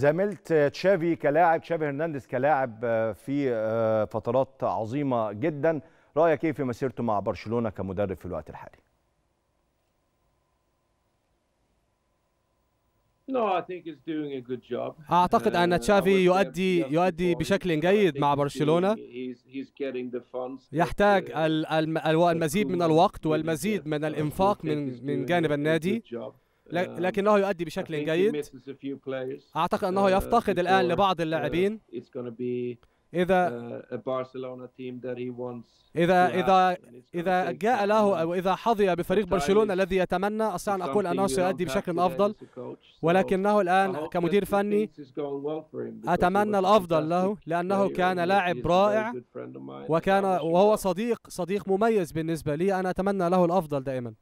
زملت تشافي كلاعب تشافي هرنانديز كلاعب آه، في آه، فترات عظيمة جدا رأيك ايه في مسيرته مع برشلونة كمدرب في الوقت الحالي؟ أعتقد أن uh, تشافي يؤدي يؤدي بشكل جيد مع برشلونة. يحتاج المزيد من الوقت والمزيد من الإنفاق من من جانب النادي. آه، لكنه يؤدي بشكل جيد اعتقد انه uh, يفتقد الان لبعض uh, اللاعبين إذا uh, إذا إذا إذا جاء له أو إذا حظي بفريق برشلونة الذي يتمنى أستطيع أن أقول أنه سيؤدي بشكل أفضل ولكنه الآن كمدير فني أتمنى الأفضل له لأنه كان لاعب رائع وكان وهو صديق صديق مميز بالنسبة لي أنا أتمنى له الأفضل دائما